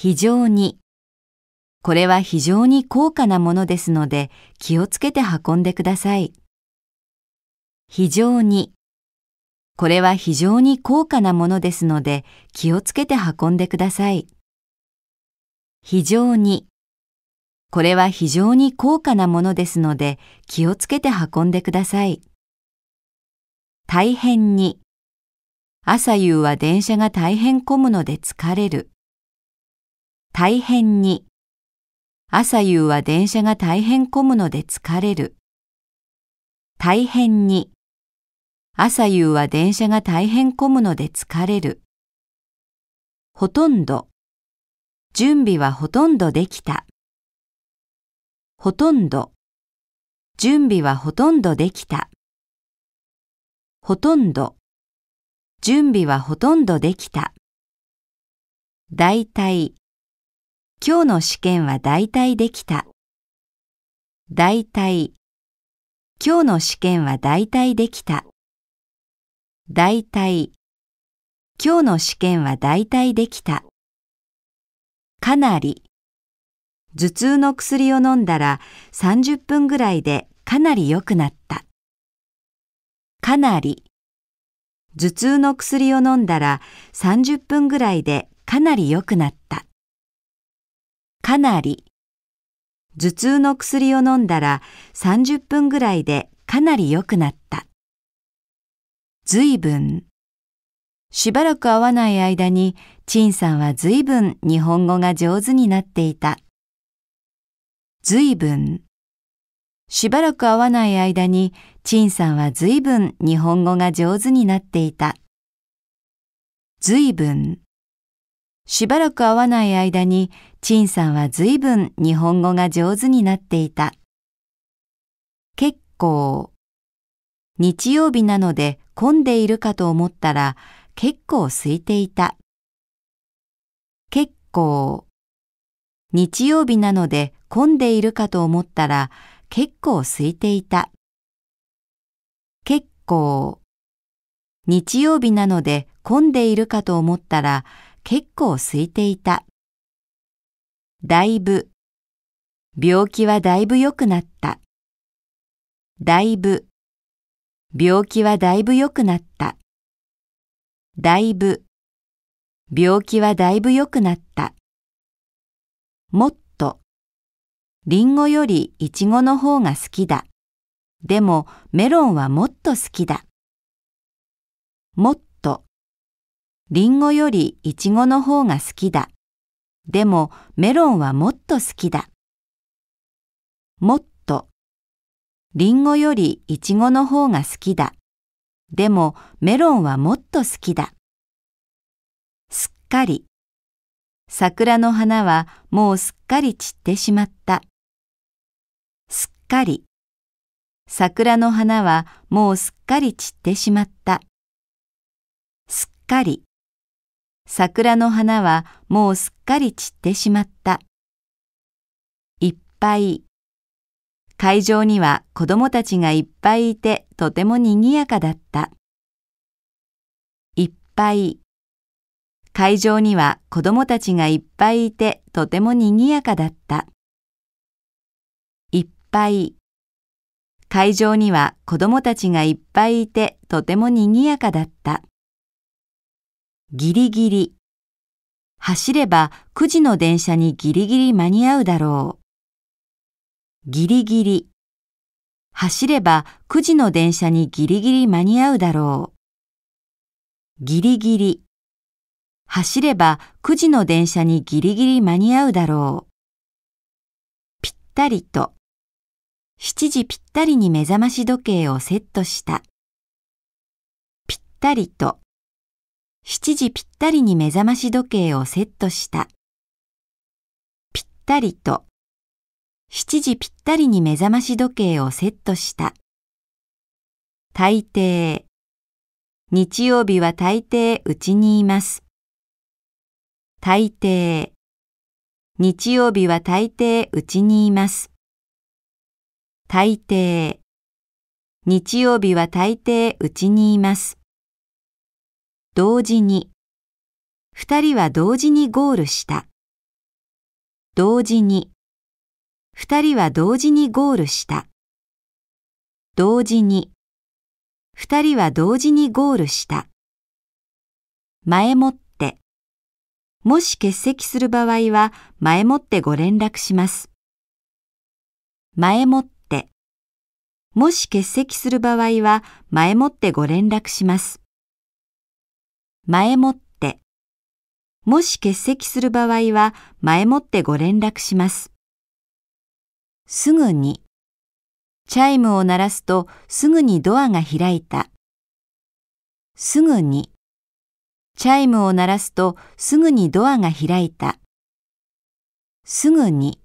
非常に。これは非常に高価なものですので気をつけて運んでください。非常に。これは非常に高価なものですので気をつけて運んでください。非常に。これは非常に高価なものですので気をつけて運んでください。大変に。朝夕は電車が大変混むので疲れる。大変に。朝夕は電車が大変混むので疲れる。大変に。朝夕は電車が大変混むので疲れる。ほとんど。準備はほとんどできた。ほとんど。準備はほとんどできた。ほとんど。準備はほとんどできた。だいたい。今日の試験は大体できた。大体。今日の試験は大体できた。大体。今日の試験は大体できた。かなり。頭痛の薬を飲んだら30分ぐらいでかなり良くなった。かなり。頭痛の薬を飲んだら30分ぐらいでかなり良くなった。かなり。頭痛の薬を飲んだら30分ぐらいでかなり良くなった。ずいぶん。しばらく会わない間に、陳さんはずいぶん日本語が上手になっていた。ずいぶん。しばらく会わない間に、陳さんはずいぶん日本語が上手になっていた。ずいぶん。しばらく会わない間に、陳さんは随分日本語が上手になっていた。結構。日曜日なので混んでいるかと思ったら、結構空いていた。結構。日曜日なので混んでいるかと思ったら、結構空いていた。結構。日曜日なので混んでいるかと思ったら、結構結構空いていた。だいぶ。病気はだいぶ良くなった。だいぶ。病気はだいぶ良くなった。だいぶ。病気はだいぶ良くなった。もっと。りんごよりいちごの方が好きだ。でもメロンはもっと好きだ。もっリンゴよりイチゴの方が好きだ。でもメロンはもっと好きだ。もっと。リンゴよりイチゴの方が好きだ。でもメロンはもっと好きだ。すっかり。桜の花はもうすっかり散ってしまった。すっかり。桜の花はもうすっかり散ってしまった。すっかり。桜の花はもうすっかり散ってしまった。いっぱい。会場には子供たちがいっぱいいてとても賑やかだった。いっぱい。会場には子供たちがいっぱいいてとても賑やかだった。いっぱい。会場には子供たちがいっぱいいてとても賑やかだった。ギリギリ。走れば9時の電車にギリギリ間に合うだろう。ギリギリ。走れば9時の電車にギリギリ間に合うだろう。ギリギリ。走れば9時の電車にギリギリ間に合うだろう。ぴったりと。7時ぴったりに目覚まし時計をセットした。ぴったりと。7時ぴったりに目覚まし時計をセットした。ぴったりと。7時ぴったりに目覚まし時計をセットした。大抵。日曜日は大抵うちにいます。大抵。日曜日は大抵うちにいます。大抵。日曜日は大抵うちにいます。同時に。二人は同時にゴールした。同時に。二人は同時にゴールした。同時に。二人は同時にゴールした。前もって。もし欠席する場合は、前もってご連絡します。前もって。もし欠席する場合は、前もってご連絡します。前もって。もし欠席する場合は、前もってご連絡します。すぐに。チャイムを鳴らすと、すぐにドアが開いた。すぐに。チャイムを鳴らすと、すぐにドアが開いた。すぐに。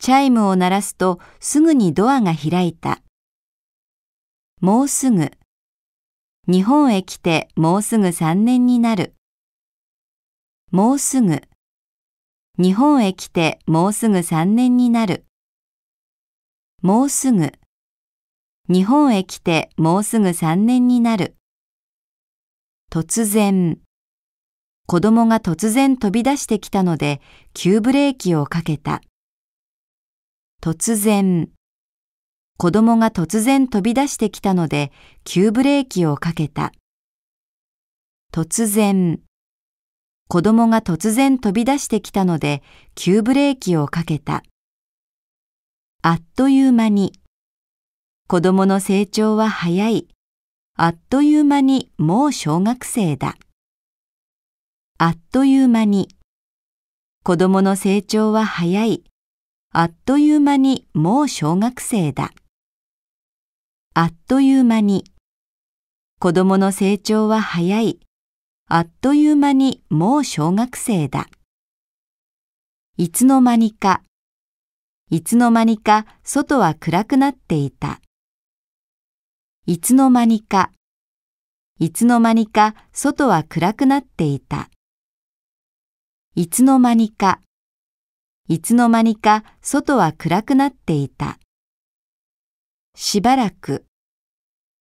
チャイムを鳴らすと、すぐにドアが開いた。もうすぐ。日本へ来てもうすぐ3年になる。もうすぐ。日本へ来てもうすぐ3年になる。もうすぐ。日本へ来てもうすぐ3年になる。突然。子供が突然飛び出してきたので急ブレーキをかけた。突然。子供が突然飛び出してきたので急ブレーキをかけた。突然。子供が突然飛び出してきたので急ブレーキをかけた。あっという間に。子供の成長は早い。あっという間にもう小学生だ。あっという間に。子供の成長は早い。あっという間にもう小学生だ。あっという間に。子供の成長は早い。あっという間にもう小学生だ。いつの間にか。いつの間にか外は暗くなっていた。いつの間にか。いつの間にか外は暗くなっていた。いつの間にか。いつの間にか外は暗くなっていた。しばらく。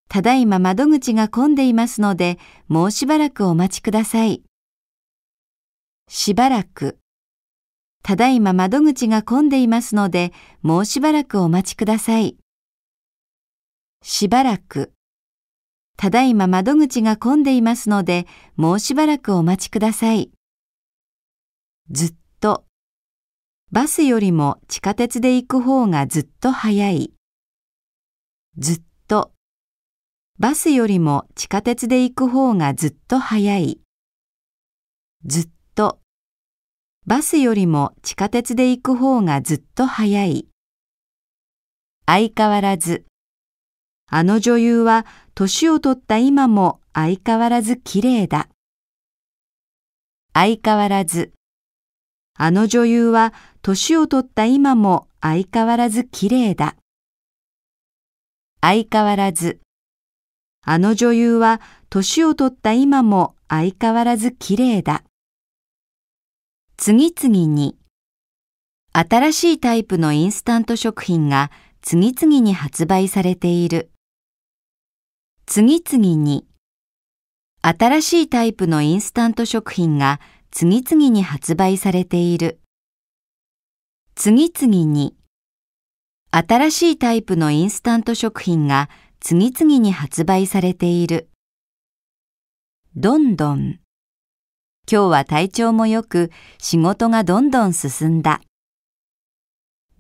ただいま窓口が混んでいますので、もうしばらくお待ちください。しばらく。ただいま窓口が混んでいますので、もうしばらくお待ちください。しばらく。ただいま窓口が混んでいますので、もうしばらくお待ちください。ずっと。バスよりも地下鉄で行く方がずっと早い。ずっと。バスよりも地下鉄で行く方がずっと早い。ずっと。バスよりも地下鉄で行く方がずっと早い。相変わらず。あの女優は年を取った今も相変わらず綺麗だ。相変わらず。あの女優は年を取った今も相変わらず綺麗だ。相変わらず。あの女優は年を取った今も相変わらず綺麗だ。次々に。新しいタイプのインスタント食品が次々に発売されている。次々に。新しいタイプのインスタント食品が次々に発売されている。次々に。新しいタイプのインスタント食品が次々に発売されている。どんどん。今日は体調も良く仕事がどんどん進んだ。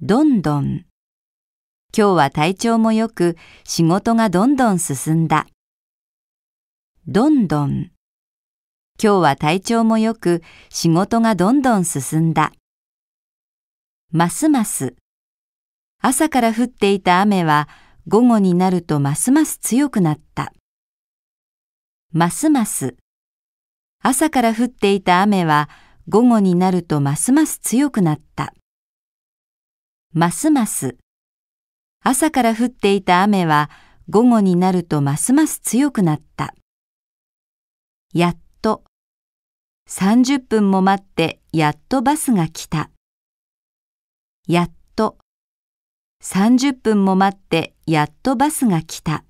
どんどん。今日は体調も良く仕事がどんどん進んだ。どんどん。今日は体調も良く仕事がどんどん進んだ。ますます。朝から降っていた雨は午後になるとますます強くなった。ますます。朝から降っていた雨は午後になるとますます強くなった。ますます。朝から降っていた雨は午後になるとますます強くなった。やっと。30分も待ってやっとバスが来た。やっと。30分も待ってやっとバスが来た。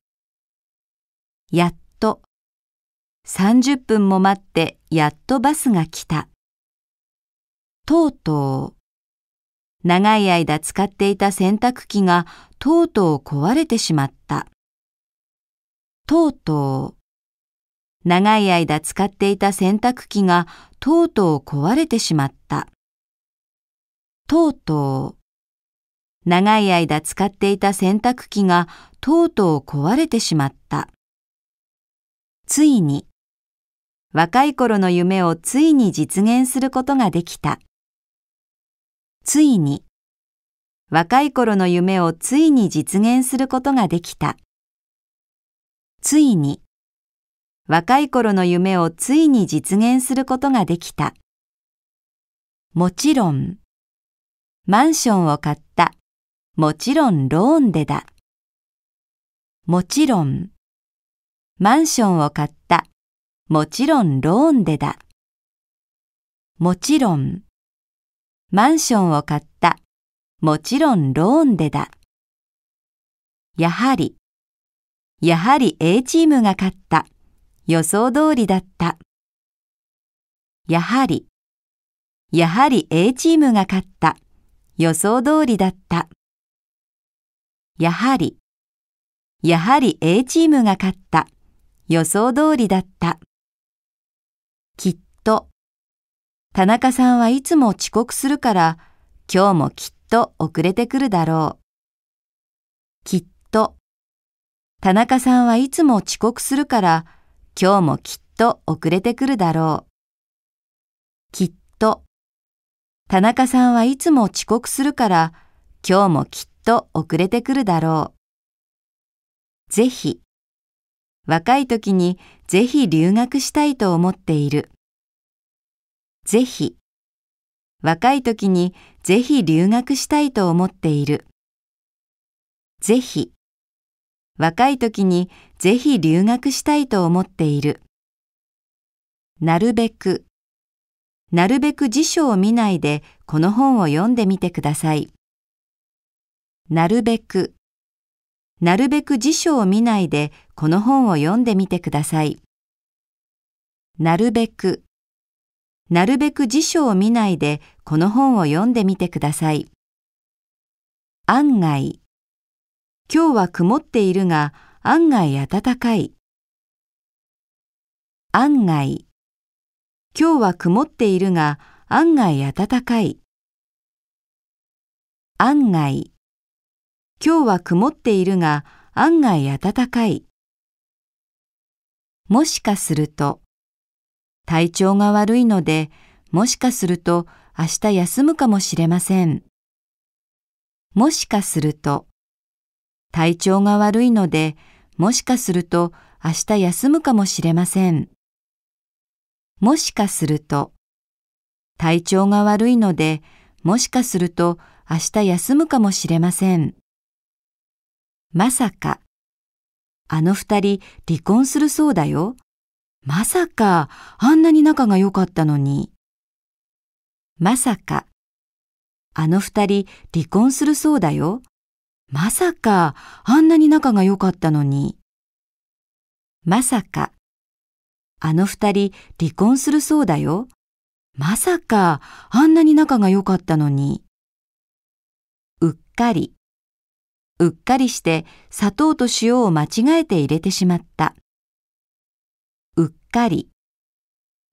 やっと。30分も待ってやっとバスが来た。とうとう。長い間使っていた洗濯機がとうとう壊れてしまった。とうとう。長い間使っていた洗濯機がとうとう壊れてしまった。とうとう。長い間使っていた洗濯機がとうとう壊れてしまった。ついに、若い頃の夢をついに実現することができた。ついに、若い頃の夢をついに実現することができた。ついに、若い頃の夢をついに実現することができた。もちろん、マンションを買った。もちろんローンでだ。もちろん。マンションを買った。もちろんローンでだ。もちろん。マンションを買った。もちろんローンでだ。やはり。やはり A チームが勝った。予想通りだった。やはり。やはり A チームが勝った。予想通りだった。やはり、やはり A チームが勝った。予想通りだった。きっと、田中さんはいつも遅刻するから、今日もきっと遅れてくるだろう。きっと、田中さんはいつも遅刻するから、今日もきっと遅れてくるだろう。きっと、田中さんはいつも遅刻するから、今日もきっと遅れてくるだろう。ぜひ。若い時にぜひ留学したいと思っている。ぜひ。若い時にぜひ留学したいと思っている。ぜひ。若い時にぜひ留学したいと思っている。なるべく。なるべく辞書を見ないでこの本を読んでみてください。なるべく。なるべく辞書を見ないでこの本を読んでみてください。なるべく。なるべく辞書を見ないでこの本を読んでみてください。案外。今日は曇っているが案外暖かい。案外。今日は曇っているが案外暖かい。案外。今日は曇っているが案外暖かい。もしかすると、体調が悪いので、もしかすると明日休むかもしれません。もしかすると、体調が悪いので、もしかすると明日休むかもしれません。もしかすると、体調が悪いので、もしかすると明日休むかもしれません。まさか。あの二人離婚するそうだよ。まさか、あんなに仲が良かったのに。まさか、あの二人離婚するそうだよ。まさか、あんなに仲が良かったのに。まさか、あの二人離婚するそうだよ。まさか、あんなに仲が良かったのに。うっかり。うっかりして砂糖と塩を間違えて入れてしまった。うっかり。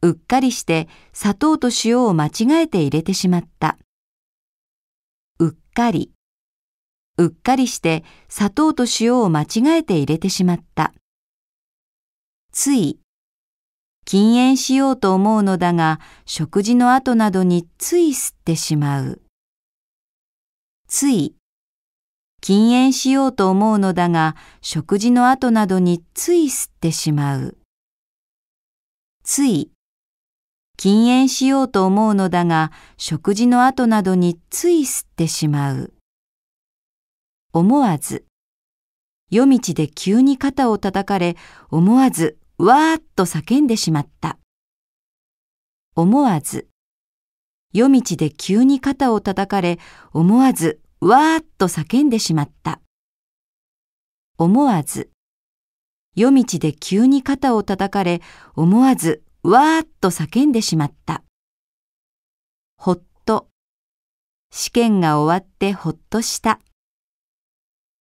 うっかりして砂糖と塩を間違えて入れてしまった。うっかり。うっかりして砂糖と塩を間違えて入れてしまった。つい。禁煙しようと思うのだが、食事の後などについ吸ってしまう。つい。禁煙しようと思うのだが、食事の後などについ吸ってしまう。つい。禁煙しようと思うのだが、食事の後などについ吸ってしまう。思わず。夜道で急に肩を叩かれ、思わず、わーっと叫んでしまった。思わず。夜道で急に肩を叩かれ、思わず、わーっと叫んでしまった。思わず、夜道で急に肩を叩かれ、思わず、わーっと叫んでしまった。ほっと、試験が終わってほっとした。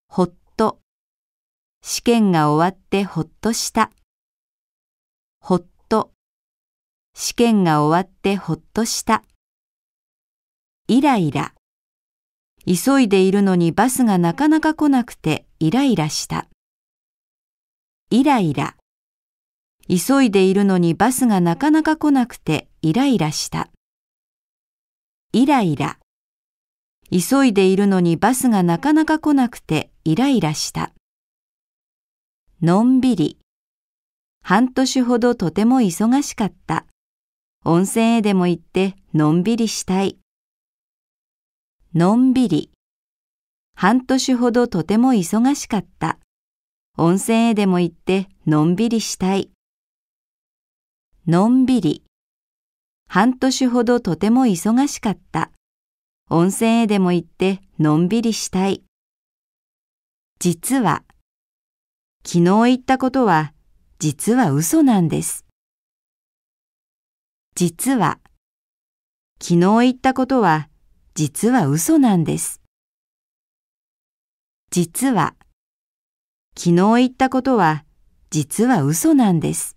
ほっと、試験が終わってほっとした。ほっと、試験が終わってほっとした。イライラ。急いでいるのにバスがなかなか来なくてイライラした。イライラ。急いでいるのにバスがなかなか来なくてイライラした。イライラ。急いでいるのにバスがなかなか来なくてイライラした。のんびり。半年ほどとても忙しかった。温泉へでも行ってのんびりしたい。のんびり。半年ほどとても忙しかった。温泉へでも行ってのんびりしたい。のんびり。半年ほどとても忙しかった。温泉へでも行ってのんびりしたい。実は、昨日言ったことは実は嘘なんです。実は、昨日言ったことは実は嘘なんです。実は、昨日言ったことは実は嘘なんです。